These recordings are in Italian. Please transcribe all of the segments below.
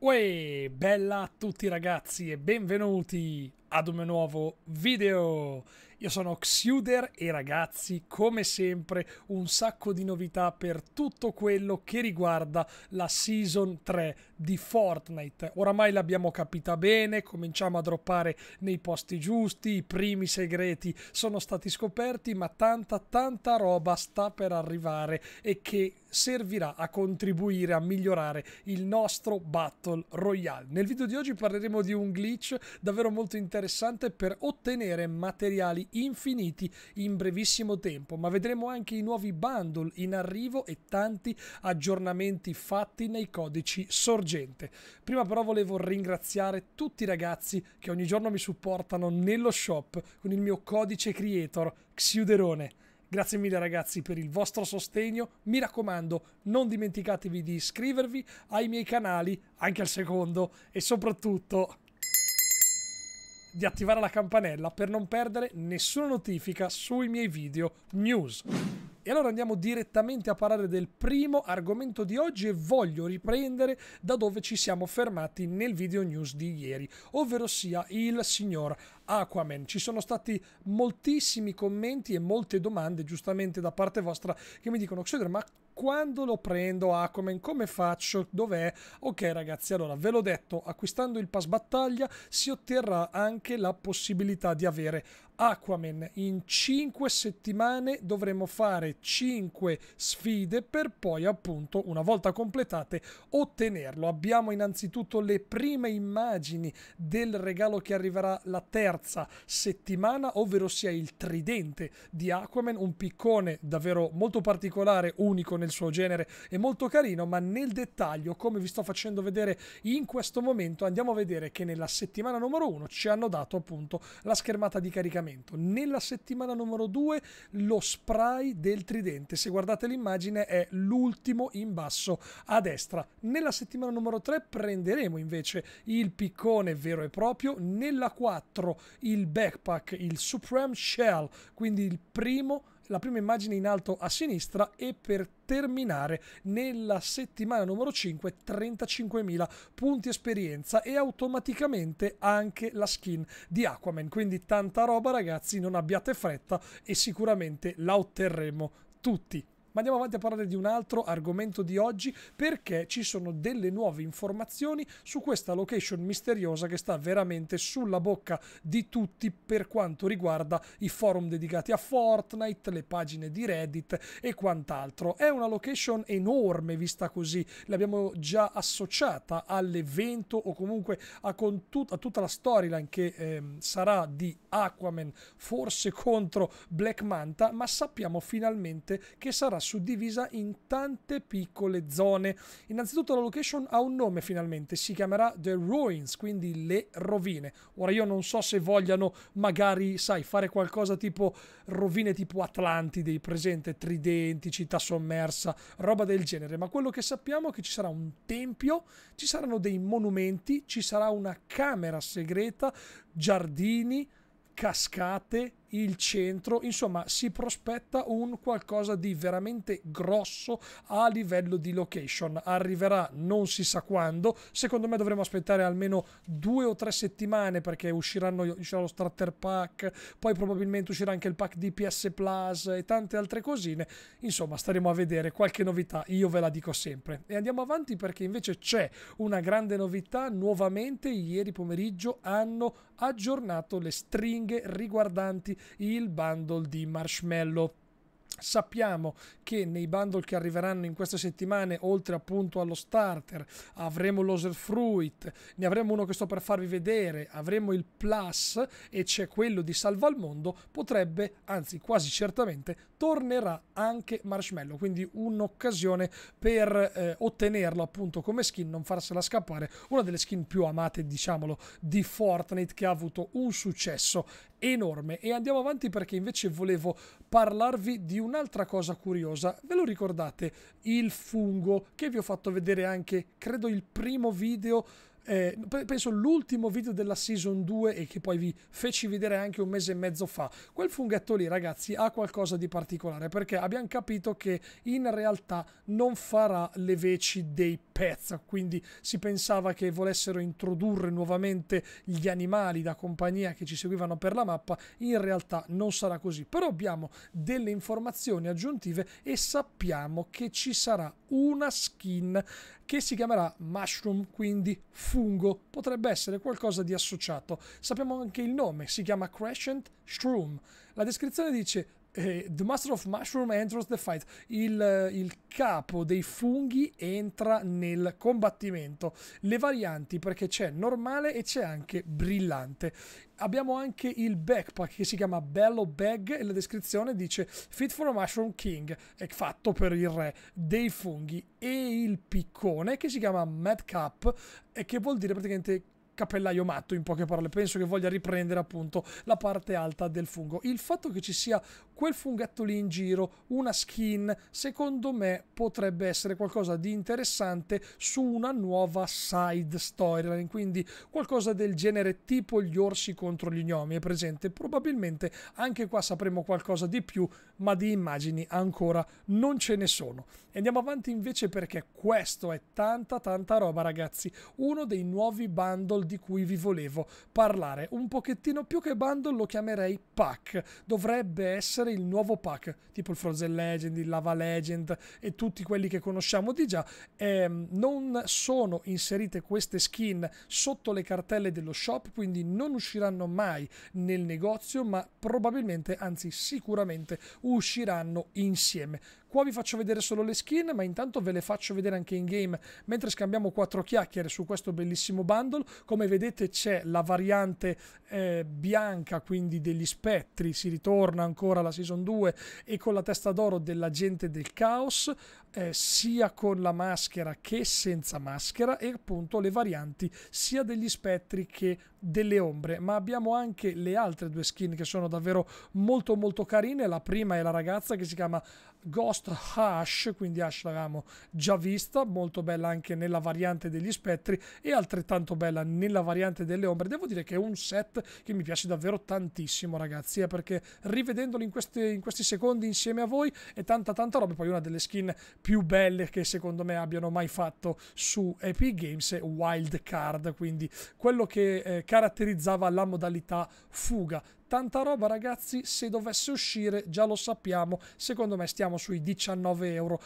Uè, bella a tutti ragazzi e benvenuti ad un nuovo video! Io sono Xuder e ragazzi, come sempre, un sacco di novità per tutto quello che riguarda la Season 3 di Fortnite. Oramai l'abbiamo capita bene, cominciamo a droppare nei posti giusti, i primi segreti sono stati scoperti, ma tanta tanta roba sta per arrivare e che servirà a contribuire a migliorare il nostro Battle Royale. Nel video di oggi parleremo di un glitch davvero molto interessante per ottenere materiali infiniti in brevissimo tempo, ma vedremo anche i nuovi bundle in arrivo e tanti aggiornamenti fatti nei codici sorgente. Prima però volevo ringraziare tutti i ragazzi che ogni giorno mi supportano nello shop con il mio codice creator Xiuderone. Grazie mille ragazzi per il vostro sostegno, mi raccomando non dimenticatevi di iscrivervi ai miei canali, anche al secondo e soprattutto di attivare la campanella per non perdere nessuna notifica sui miei video news. E allora andiamo direttamente a parlare del primo argomento di oggi e voglio riprendere da dove ci siamo fermati nel video news di ieri, ovvero sia il signor Aquaman. Ci sono stati moltissimi commenti e molte domande giustamente da parte vostra che mi dicono Xeder ma quando lo prendo Aquaman come faccio? Dov'è? Ok ragazzi allora ve l'ho detto acquistando il pass battaglia si otterrà anche la possibilità di avere Aquaman. In 5 settimane dovremo fare 5 sfide per poi appunto una volta completate ottenerlo. Abbiamo innanzitutto le prime immagini del regalo che arriverà la terza settimana, ovvero sia il tridente di Aquaman, un piccone davvero molto particolare, unico nel suo genere e molto carino, ma nel dettaglio, come vi sto facendo vedere in questo momento, andiamo a vedere che nella settimana numero 1 ci hanno dato appunto la schermata di caricamento collegamento. Nella settimana numero 2 lo spray del tridente, se guardate l'immagine è l'ultimo in basso a destra. Nella settimana numero 3 prenderemo invece il piccone vero e proprio, nella 4 il backpack, il Supreme Shell, quindi il primo la prima immagine in alto a sinistra e per terminare nella settimana numero 5 35.000 punti esperienza e automaticamente anche la skin di Aquaman. Quindi tanta roba ragazzi, non abbiate fretta e sicuramente la otterremo tutti. Ma andiamo avanti a parlare di un altro argomento di oggi perché ci sono delle nuove informazioni su questa location misteriosa che sta veramente sulla bocca di tutti per quanto riguarda i forum dedicati a Fortnite, le pagine di Reddit e quant'altro. È una location enorme vista così, l'abbiamo già associata all'evento o comunque a, tut a tutta la storyline che ehm, sarà di Aquaman forse contro Black Manta, ma sappiamo finalmente che sarà suddivisa in tante piccole zone. Innanzitutto la location ha un nome finalmente, si chiamerà The Ruins, quindi le rovine. Ora io non so se vogliano magari, sai, fare qualcosa tipo rovine tipo Atlantide, presente, tridenti, città sommersa, roba del genere, ma quello che sappiamo è che ci sarà un tempio, ci saranno dei monumenti, ci sarà una camera segreta, giardini, cascate, il centro, insomma si prospetta un qualcosa di veramente grosso a livello di location. Arriverà non si sa quando, secondo me dovremo aspettare almeno due o tre settimane perché usciranno, uscirà lo starter pack, poi probabilmente uscirà anche il pack di PS Plus e tante altre cosine. Insomma staremo a vedere qualche novità, io ve la dico sempre. E andiamo avanti perché invece c'è una grande novità, nuovamente ieri pomeriggio hanno aggiornato le stringhe riguardanti il bundle di marshmallow Sappiamo che nei bundle che arriveranno in queste settimane, oltre appunto allo starter, avremo l'Oserfruit, ne avremo uno che sto per farvi vedere, avremo il Plus e c'è quello di Salva al Mondo, potrebbe, anzi quasi certamente, tornerà anche Marshmallow, quindi un'occasione per eh, ottenerlo appunto come skin, non farsela scappare, una delle skin più amate, diciamolo, di Fortnite che ha avuto un successo enorme e andiamo avanti perché invece volevo parlarvi di un'altra cosa curiosa. Ve lo ricordate? Il fungo che vi ho fatto vedere anche, credo, il primo video eh, penso l'ultimo video della season 2 e che poi vi feci vedere anche un mese e mezzo fa. Quel funghetto lì, ragazzi, ha qualcosa di particolare perché abbiamo capito che in realtà non farà le veci dei pezzo, quindi si pensava che volessero introdurre nuovamente gli animali da compagnia che ci seguivano per la mappa, in realtà non sarà così, però abbiamo delle informazioni aggiuntive e sappiamo che ci sarà una skin che si chiamerà Mushroom, quindi fungo, potrebbe essere qualcosa di associato. Sappiamo anche il nome, si chiama Crescent Shroom. La descrizione dice eh, The Master of Mushroom enters the fight. Il, eh, il, capo dei funghi entra nel combattimento. Le varianti perché c'è normale e c'è anche brillante. Abbiamo anche il backpack che si chiama Bello Bag e la descrizione dice Fit for a Mushroom King, è fatto per il re dei funghi e il piccone che si chiama Mad Cup e che vuol dire praticamente cappellaio matto in poche parole penso che voglia riprendere appunto la parte alta del fungo il fatto che ci sia quel funghetto lì in giro, una skin, secondo me potrebbe essere qualcosa di interessante su una nuova side storyline, quindi qualcosa del genere tipo gli orsi contro gli gnomi è presente, probabilmente anche qua sapremo qualcosa di più, ma di immagini ancora non ce ne sono. Andiamo avanti invece perché questo è tanta tanta roba ragazzi, uno dei nuovi bundle di cui vi volevo parlare, un pochettino più che bundle lo chiamerei pack, dovrebbe essere essere il nuovo pack, tipo il Frozen Legend, il Lava Legend e tutti quelli che conosciamo di già. Eh, non sono inserite queste skin sotto le cartelle dello shop, quindi non usciranno mai nel negozio, ma probabilmente, anzi sicuramente, usciranno insieme. Qua vi faccio vedere solo le skin, ma intanto ve le faccio vedere anche in game mentre scambiamo quattro chiacchiere su questo bellissimo bundle. Come vedete c'è la variante eh, bianca, quindi degli spettri, si ritorna ancora alla Season 2 e con la testa d'oro dell'agente del caos, eh, sia con la maschera che senza maschera e appunto le varianti sia degli spettri che delle ombre, ma abbiamo anche le altre due skin che sono davvero molto molto carine. La prima è la ragazza che si chiama Ghost Hush, quindi Hash l'avevamo già vista, molto bella anche nella variante degli spettri e altrettanto bella nella variante delle ombre. Devo dire che è un set che mi piace davvero tantissimo ragazzi, eh, perché rivedendolo in questi, in questi secondi insieme a voi è tanta tanta roba, poi una delle skin più belle che secondo me abbiano mai fatto su Epic Games è Wild Card, quindi quello che eh, caratterizzava la modalità fuga tanta roba ragazzi se dovesse uscire già lo sappiamo secondo me stiamo sui 19,99 euro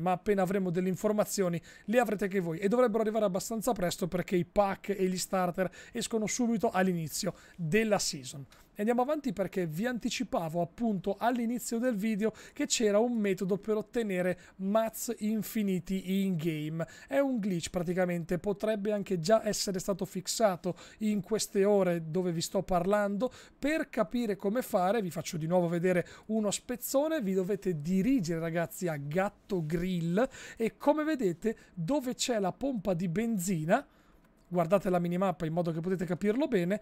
ma appena avremo delle informazioni le avrete anche voi e dovrebbero arrivare abbastanza presto perché i pack e gli starter escono subito all'inizio della season e andiamo avanti perché vi anticipavo appunto all'inizio del video che c'era un metodo per ottenere mats infiniti in game. È un glitch praticamente, potrebbe anche già essere stato fissato in queste ore dove vi sto parlando. Per capire come fare, vi faccio di nuovo vedere uno spezzone, vi dovete dirigere ragazzi a Gatto Grill e come vedete dove c'è la pompa di benzina guardate la minimappa in modo che potete capirlo bene,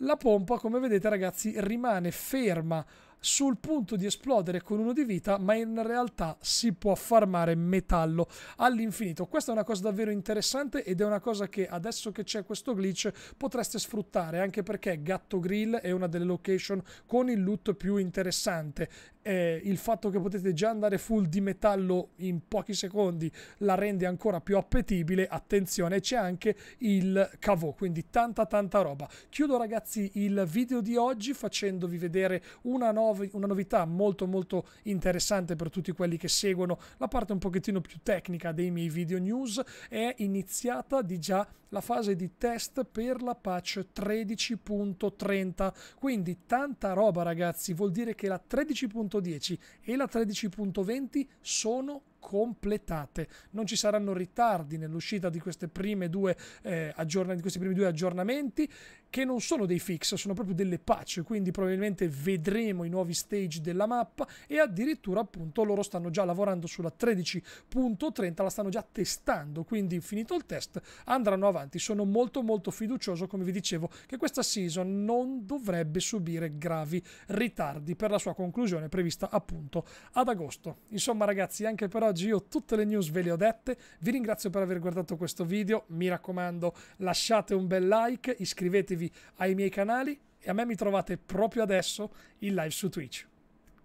la pompa, come vedete ragazzi, rimane ferma sul punto di esplodere con uno di vita, ma in realtà si può farmare metallo all'infinito. Questa è una cosa davvero interessante ed è una cosa che adesso che c'è questo glitch potreste sfruttare, anche perché Gatto Grill è una delle location con il loot più interessante eh, il fatto che potete già andare full di metallo in pochi secondi la rende ancora più appetibile. Attenzione, c'è anche il cavò, quindi tanta tanta roba. Chiudo ragazzi il video di oggi facendovi vedere una, nov una novità molto molto interessante per tutti quelli che seguono la parte un pochettino più tecnica dei miei video news. È iniziata di già la fase di test per la patch 13.30, quindi tanta roba ragazzi, vuol dire che la 13.30 8.10 e la 13.20 sono completate. Non ci saranno ritardi nell'uscita di, eh, di, questi primi due aggiornamenti che non sono dei fix, sono proprio delle patch, quindi probabilmente vedremo i nuovi stage della mappa e addirittura appunto loro stanno già lavorando sulla 13.30, la stanno già testando, quindi finito il test andranno avanti. Sono molto molto fiducioso, come vi dicevo, che questa season non dovrebbe subire gravi ritardi per la sua conclusione prevista appunto ad agosto. Insomma ragazzi, anche per oggi io tutte le news ve le ho dette, vi ringrazio per aver guardato questo video, mi raccomando lasciate un bel like, iscrivetevi iscrivetevi ai miei canali e a me mi trovate proprio adesso in live su Twitch.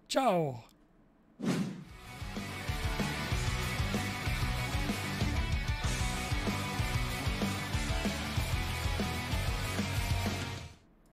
Ciao!